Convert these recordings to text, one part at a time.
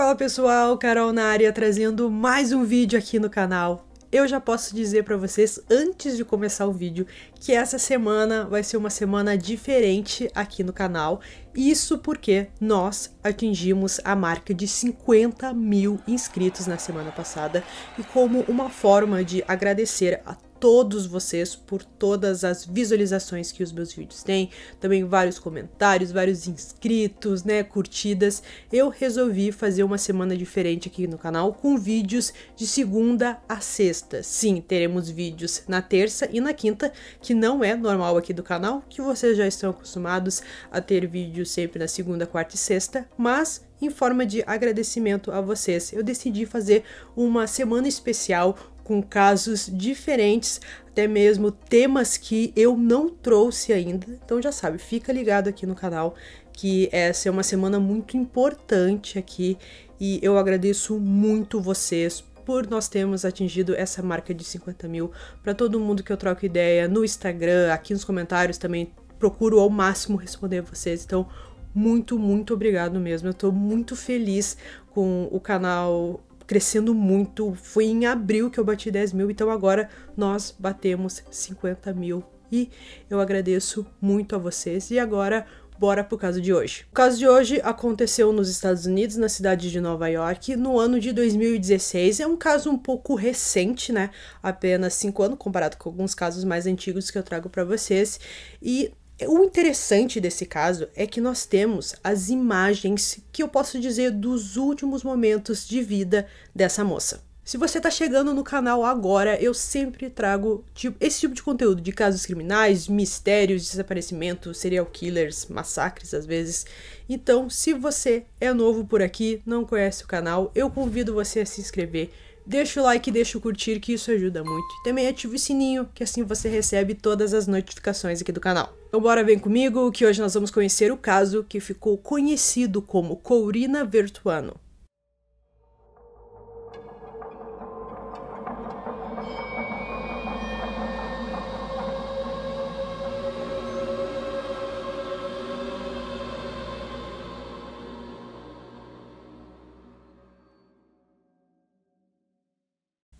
Fala pessoal, Carol na área trazendo mais um vídeo aqui no canal. Eu já posso dizer para vocês antes de começar o vídeo que essa semana vai ser uma semana diferente aqui no canal. Isso porque nós atingimos a marca de 50 mil inscritos na semana passada e como uma forma de agradecer a todos vocês por todas as visualizações que os meus vídeos têm, também vários comentários, vários inscritos, né, curtidas. Eu resolvi fazer uma semana diferente aqui no canal com vídeos de segunda a sexta. Sim, teremos vídeos na terça e na quinta, que não é normal aqui do canal, que vocês já estão acostumados a ter vídeos sempre na segunda, quarta e sexta, mas em forma de agradecimento a vocês, eu decidi fazer uma semana especial com casos diferentes, até mesmo temas que eu não trouxe ainda. Então já sabe, fica ligado aqui no canal que essa é uma semana muito importante aqui e eu agradeço muito vocês por nós termos atingido essa marca de 50 mil. Para todo mundo que eu troco ideia no Instagram, aqui nos comentários também procuro ao máximo responder vocês. Então muito, muito obrigado mesmo. Eu tô muito feliz com o canal crescendo muito. Foi em abril que eu bati 10 mil, então agora nós batemos 50 mil. E eu agradeço muito a vocês. E agora, bora pro caso de hoje. O caso de hoje aconteceu nos Estados Unidos, na cidade de Nova York, no ano de 2016. É um caso um pouco recente, né? Apenas cinco anos, comparado com alguns casos mais antigos que eu trago para vocês. E o interessante desse caso é que nós temos as imagens que eu posso dizer dos últimos momentos de vida dessa moça. Se você está chegando no canal agora, eu sempre trago tipo, esse tipo de conteúdo de casos criminais, mistérios, desaparecimentos, serial killers, massacres às vezes. Então, se você é novo por aqui, não conhece o canal, eu convido você a se inscrever Deixa o like, deixa o curtir, que isso ajuda muito. E também ative o sininho, que assim você recebe todas as notificações aqui do canal. Então bora vem comigo, que hoje nós vamos conhecer o caso que ficou conhecido como Courina Vertuano.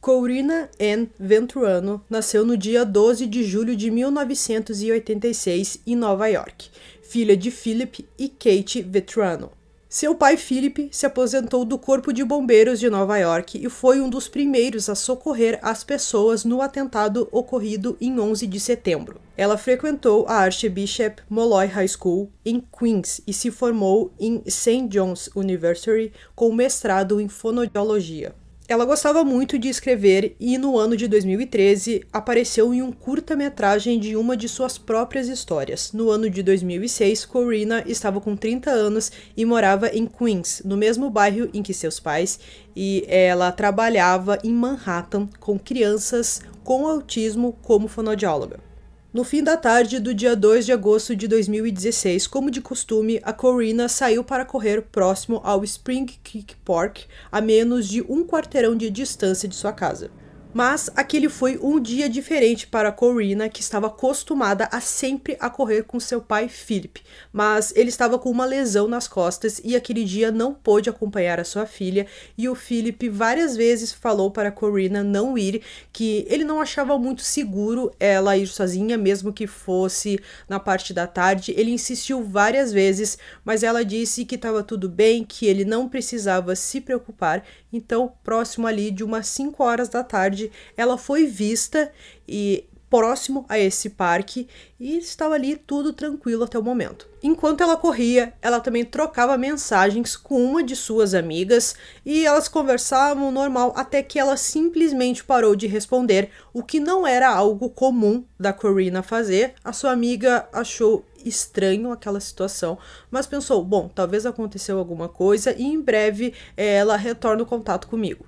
Corina Ann Venturano nasceu no dia 12 de julho de 1986 em Nova York, filha de Philip e Kate Venturano. Seu pai Philip se aposentou do Corpo de Bombeiros de Nova York e foi um dos primeiros a socorrer as pessoas no atentado ocorrido em 11 de setembro. Ela frequentou a Archbishop Molloy High School em Queens e se formou em St. John's University com mestrado em fonodiologia. Ela gostava muito de escrever e, no ano de 2013, apareceu em um curta-metragem de uma de suas próprias histórias. No ano de 2006, Corina estava com 30 anos e morava em Queens, no mesmo bairro em que seus pais, e ela trabalhava em Manhattan com crianças com autismo como fonoaudióloga. No fim da tarde do dia 2 de agosto de 2016, como de costume, a Corina saiu para correr próximo ao Spring Creek Park, a menos de um quarteirão de distância de sua casa. Mas aquele foi um dia diferente para Corina, que estava acostumada a sempre a correr com seu pai Philip, mas ele estava com uma lesão nas costas e aquele dia não pôde acompanhar a sua filha, e o Philip várias vezes falou para Corina não ir, que ele não achava muito seguro ela ir sozinha, mesmo que fosse na parte da tarde. Ele insistiu várias vezes, mas ela disse que estava tudo bem, que ele não precisava se preocupar. Então, próximo ali de umas 5 horas da tarde, ela foi vista e próximo a esse parque e estava ali tudo tranquilo até o momento. Enquanto ela corria, ela também trocava mensagens com uma de suas amigas e elas conversavam normal até que ela simplesmente parou de responder, o que não era algo comum da Corina fazer. A sua amiga achou estranho aquela situação, mas pensou: bom, talvez aconteceu alguma coisa e em breve eh, ela retorna o contato comigo.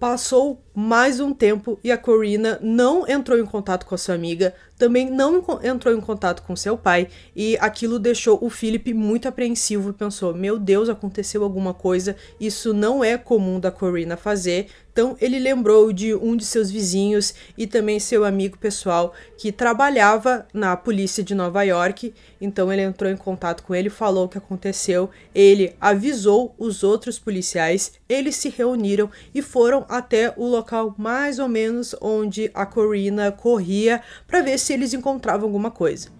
Passou mais um tempo e a Corina não entrou em contato com a sua amiga, também não entrou em contato com seu pai, e aquilo deixou o Philip muito apreensivo e pensou: meu Deus, aconteceu alguma coisa, isso não é comum da Corina fazer, então ele lembrou de um de seus vizinhos e também seu amigo pessoal que trabalhava na polícia de Nova York. Então ele entrou em contato com ele, falou o que aconteceu, ele avisou os outros policiais, eles se reuniram e foram até o local mais ou menos onde a Corina corria para ver se eles encontravam alguma coisa.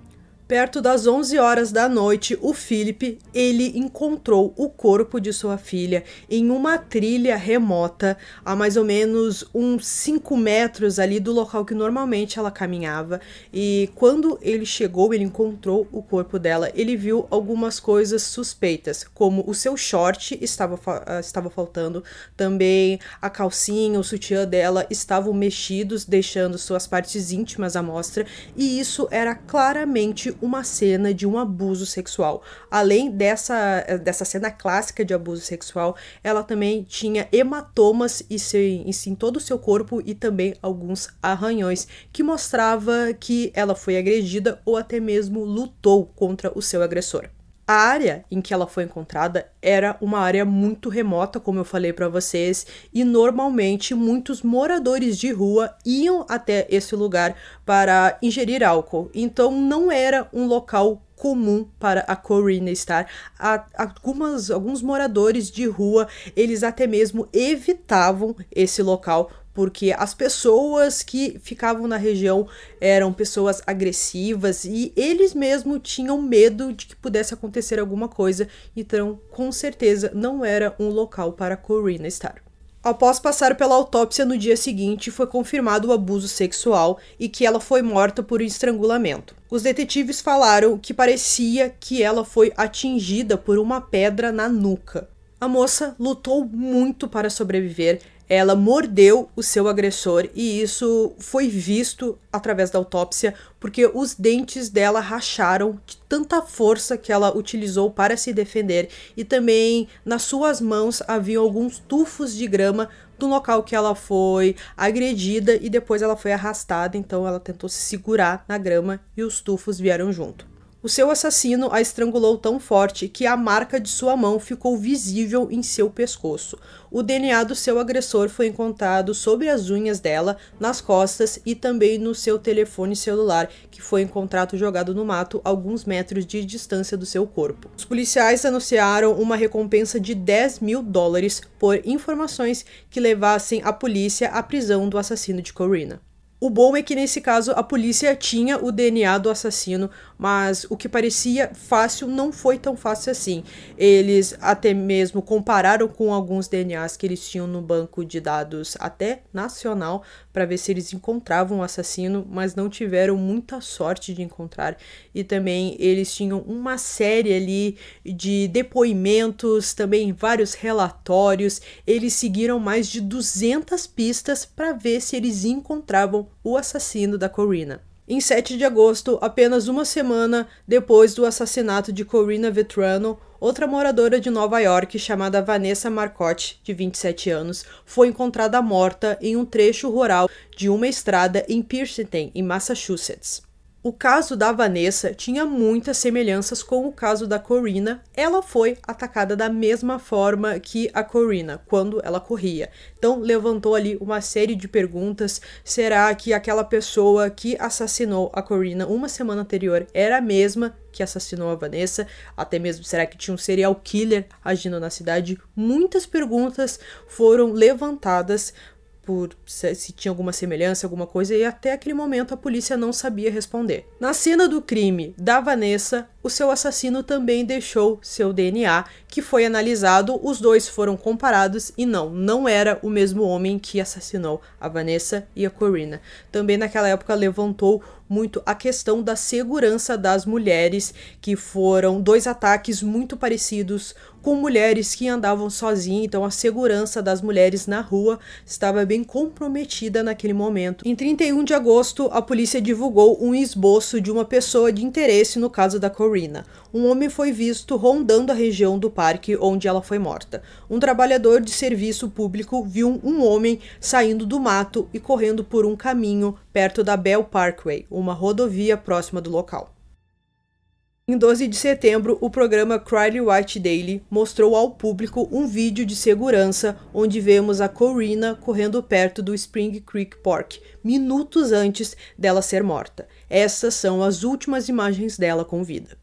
Perto das 11 horas da noite, o Philip ele encontrou o corpo de sua filha em uma trilha remota, a mais ou menos uns 5 metros ali do local que normalmente ela caminhava. E quando ele chegou, ele encontrou o corpo dela. Ele viu algumas coisas suspeitas, como o seu short estava, ah, estava faltando, também a calcinha, o sutiã dela estavam mexidos, deixando suas partes íntimas à mostra, e isso era claramente uma cena de um abuso sexual. Além dessa, eh, dessa cena clássica de abuso sexual, ela também tinha hematomas e em, em todo o seu corpo e também alguns arranhões, que mostrava que ela foi agredida ou até mesmo lutou contra o seu agressor. A área em que ela foi encontrada era uma área muito remota, como eu falei para vocês, e normalmente muitos moradores de rua iam até esse lugar para ingerir álcool. Então não era um local comum para a Corina estar. algumas, alguns moradores de rua, eles até mesmo evitavam esse local porque as pessoas que ficavam na região eram pessoas agressivas e eles mesmo tinham medo de que pudesse acontecer alguma coisa, então com certeza não era um local para Corina estar. Após passar pela autópsia no dia seguinte, foi confirmado o abuso sexual e que ela foi morta por estrangulamento. Os detetives falaram que parecia que ela foi atingida por uma pedra na nuca. A moça lutou muito para sobreviver, ela mordeu o seu agressor e isso foi visto através da autópsia porque os dentes dela racharam de tanta força que ela utilizou para se defender e também nas suas mãos haviam alguns tufos de grama do local que ela foi agredida e depois ela foi arrastada, então ela tentou se segurar na grama e os tufos vieram junto. O seu assassino a estrangulou tão forte que a marca de sua mão ficou visível em seu pescoço. O DNA do seu agressor foi encontrado sobre as unhas dela, nas costas e também no seu telefone celular, que foi encontrado jogado no mato alguns metros de distância do seu corpo. Os policiais anunciaram uma recompensa de 10 mil dólares por informações que levassem a polícia à prisão do assassino de Corina. O bom é que nesse caso a polícia tinha o DNA do assassino, mas o que parecia fácil não foi tão fácil assim. Eles até mesmo compararam com alguns DNAs que eles tinham no banco de dados até nacional para ver se eles encontravam o assassino, mas não tiveram muita sorte de encontrar. E também eles tinham uma série ali de depoimentos, também vários relatórios. Eles seguiram mais de 200 pistas para ver se eles encontravam o assassino da Corina em 7 de agosto, apenas uma semana depois do assassinato de Corina Vetrano, outra moradora de Nova York chamada Vanessa Marcotte, de 27 anos, foi encontrada morta em um trecho rural de uma estrada em Pierceton, em Massachusetts. O caso da Vanessa tinha muitas semelhanças com o caso da Corina. Ela foi atacada da mesma forma que a Corina quando ela corria. Então levantou ali uma série de perguntas. Será que aquela pessoa que assassinou a Corina uma semana anterior era a mesma que assassinou a Vanessa, até mesmo será que tinha um serial killer agindo na cidade? Muitas perguntas foram levantadas por se, se tinha alguma semelhança, alguma coisa, e até aquele momento a polícia não sabia responder. Na cena do crime da Vanessa, o seu assassino também deixou seu DNA, que foi analisado, os dois foram comparados e não, não era o mesmo homem que assassinou a Vanessa e a Corina. Também naquela época levantou muito a questão da segurança das mulheres, que foram dois ataques muito parecidos com mulheres que andavam sozinhas, então a segurança das mulheres na rua estava bem comprometida naquele momento. Em 31 de agosto, a polícia divulgou um esboço de uma pessoa de interesse no caso da Corina um homem foi visto rondando a região do parque onde ela foi morta. Um trabalhador de serviço público viu um homem saindo do mato e correndo por um caminho perto da Bell Parkway, uma rodovia próxima do local. Em 12 de setembro, o programa Crowley White Daily mostrou ao público um vídeo de segurança onde vemos a Corina correndo perto do Spring Creek Park, minutos antes dela ser morta. Essas são as últimas imagens dela com vida.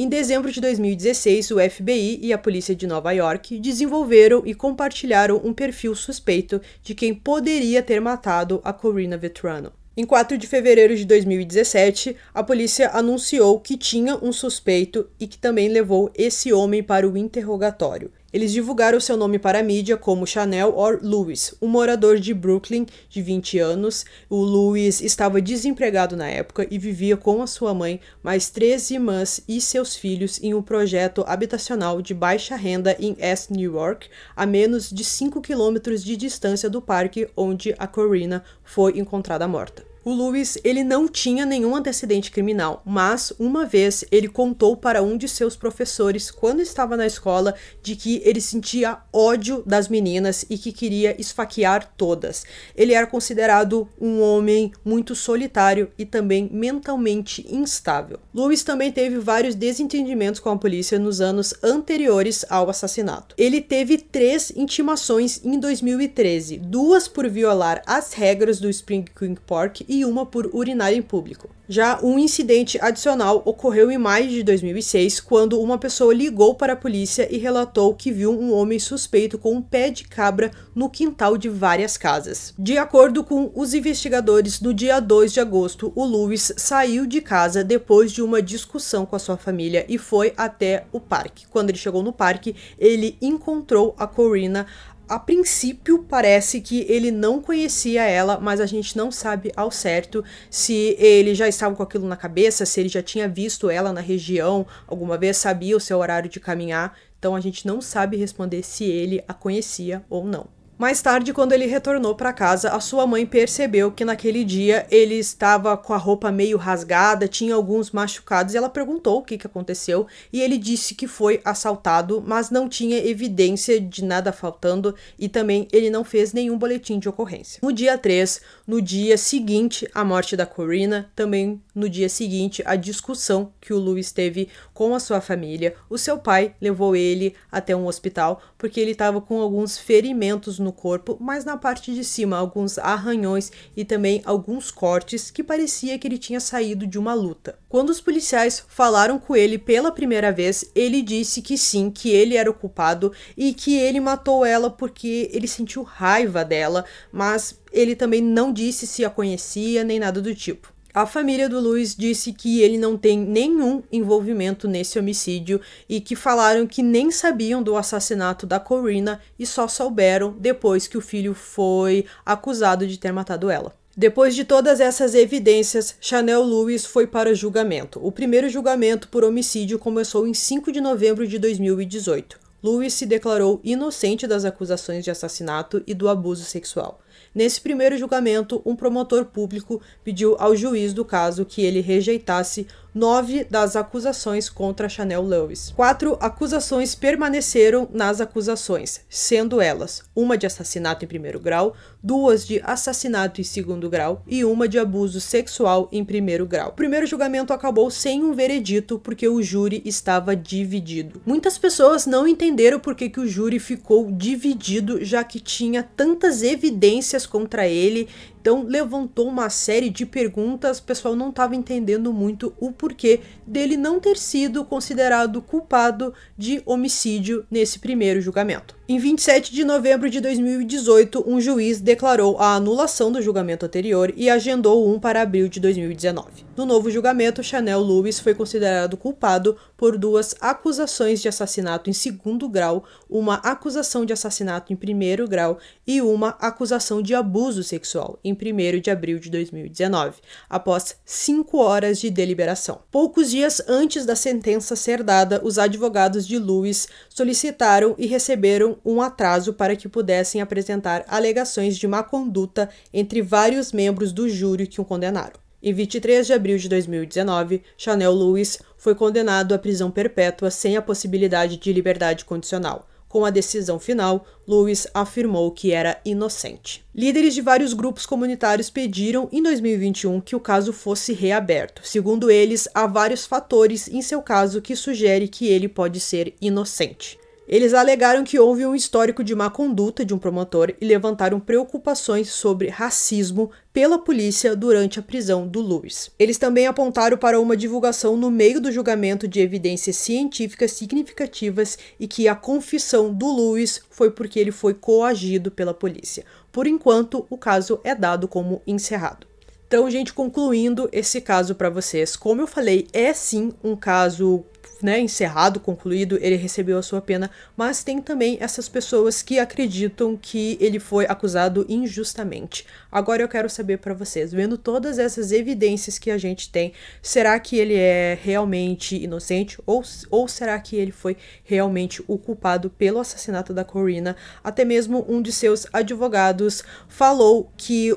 Em dezembro de 2016, o FBI e a polícia de Nova York desenvolveram e compartilharam um perfil suspeito de quem poderia ter matado a Corina Vetrano. Em 4 de fevereiro de 2017, a polícia anunciou que tinha um suspeito e que também levou esse homem para o interrogatório. Eles divulgaram seu nome para a mídia como Chanel or Lewis, um morador de Brooklyn de 20 anos. O Lewis estava desempregado na época e vivia com a sua mãe, mais três irmãs e seus filhos em um projeto habitacional de baixa renda em East New York, a menos de 5 quilômetros de distância do parque onde a Corina foi encontrada morta. O Lewis, ele não tinha nenhum antecedente criminal, mas uma vez ele contou para um de seus professores quando estava na escola de que ele sentia ódio das meninas e que queria esfaquear todas. Ele era considerado um homem muito solitário e também mentalmente instável. Lewis também teve vários desentendimentos com a polícia nos anos anteriores ao assassinato. Ele teve três intimações em 2013, duas por violar as regras do Spring Creek Park e uma por urinar em público. Já um incidente adicional ocorreu em maio de 2006, quando uma pessoa ligou para a polícia e relatou que viu um homem suspeito com um pé de cabra no quintal de várias casas. De acordo com os investigadores, no dia 2 de agosto, o Lewis saiu de casa depois de uma discussão com a sua família e foi até o parque. Quando ele chegou no parque, ele encontrou a Corina a princípio parece que ele não conhecia ela, mas a gente não sabe ao certo se ele já estava com aquilo na cabeça, se ele já tinha visto ela na região alguma vez, sabia o seu horário de caminhar. Então a gente não sabe responder se ele a conhecia ou não. Mais tarde, quando ele retornou para casa, a sua mãe percebeu que naquele dia ele estava com a roupa meio rasgada, tinha alguns machucados, e ela perguntou o que, que aconteceu, e ele disse que foi assaltado, mas não tinha evidência de nada faltando, e também ele não fez nenhum boletim de ocorrência. No dia 3, no dia seguinte à morte da Corina, também no dia seguinte, a discussão que o Luiz teve com a sua família, o seu pai levou ele até um hospital porque ele estava com alguns ferimentos no corpo, mas na parte de cima, alguns arranhões e também alguns cortes que parecia que ele tinha saído de uma luta. Quando os policiais falaram com ele pela primeira vez, ele disse que sim, que ele era o culpado e que ele matou ela porque ele sentiu raiva dela, mas ele também não disse se a conhecia nem nada do tipo. A família do Luiz disse que ele não tem nenhum envolvimento nesse homicídio e que falaram que nem sabiam do assassinato da Corina e só souberam depois que o filho foi acusado de ter matado ela. Depois de todas essas evidências, Chanel Lewis foi para julgamento. O primeiro julgamento por homicídio começou em 5 de novembro de 2018. Lewis se declarou inocente das acusações de assassinato e do abuso sexual. Nesse primeiro julgamento, um promotor público pediu ao juiz do caso que ele rejeitasse nove das acusações contra Chanel Lewis. Quatro acusações permaneceram nas acusações, sendo elas uma de assassinato em primeiro grau, duas de assassinato em segundo grau e uma de abuso sexual em primeiro grau. O primeiro julgamento acabou sem um veredito porque o júri estava dividido. Muitas pessoas não entenderam por que, que o júri ficou dividido, já que tinha tantas evidências contra ele então levantou uma série de perguntas, o pessoal não estava entendendo muito o porquê dele não ter sido considerado culpado de homicídio nesse primeiro julgamento. Em 27 de novembro de 2018, um juiz declarou a anulação do julgamento anterior e agendou um para abril de 2019. No novo julgamento, Chanel Lewis foi considerado culpado por duas acusações de assassinato em segundo grau, uma acusação de assassinato em primeiro grau e uma acusação de abuso sexual em 1 de abril de 2019, após cinco horas de deliberação. Poucos dias antes da sentença ser dada, os advogados de Lewis solicitaram e receberam um atraso para que pudessem apresentar alegações de má conduta entre vários membros do júri que o condenaram. Em 23 de abril de 2019, Chanel Lewis foi condenado à prisão perpétua sem a possibilidade de liberdade condicional. Com a decisão final, Lewis afirmou que era inocente. Líderes de vários grupos comunitários pediram em 2021 que o caso fosse reaberto. Segundo eles, há vários fatores em seu caso que sugere que ele pode ser inocente. Eles alegaram que houve um histórico de má conduta de um promotor e levantaram preocupações sobre racismo pela polícia durante a prisão do Lewis. Eles também apontaram para uma divulgação no meio do julgamento de evidências científicas significativas e que a confissão do Lewis foi porque ele foi coagido pela polícia. Por enquanto, o caso é dado como encerrado. Então, gente, concluindo esse caso para vocês, como eu falei, é sim um caso né, encerrado, concluído, ele recebeu a sua pena, mas tem também essas pessoas que acreditam que ele foi acusado injustamente. Agora eu quero saber para vocês, vendo todas essas evidências que a gente tem, será que ele é realmente inocente ou, ou será que ele foi realmente o culpado pelo assassinato da Corina? Até mesmo um de seus advogados falou que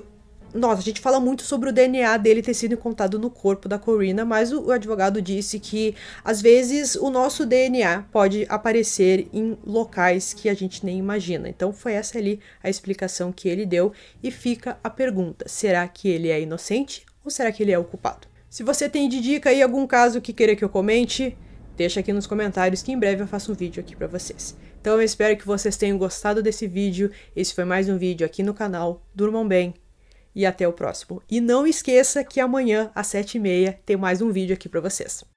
nossa, a gente fala muito sobre o DNA dele ter sido encontrado no corpo da Corina, mas o, o advogado disse que às vezes o nosso DNA pode aparecer em locais que a gente nem imagina. Então foi essa ali a explicação que ele deu e fica a pergunta: será que ele é inocente ou será que ele é o culpado? Se você tem de dica aí algum caso que queira que eu comente, deixa aqui nos comentários que em breve eu faço um vídeo aqui para vocês. Então eu espero que vocês tenham gostado desse vídeo. Esse foi mais um vídeo aqui no canal. Durmam bem e até o próximo. E não esqueça que amanhã às 7h30 tem mais um vídeo aqui para vocês.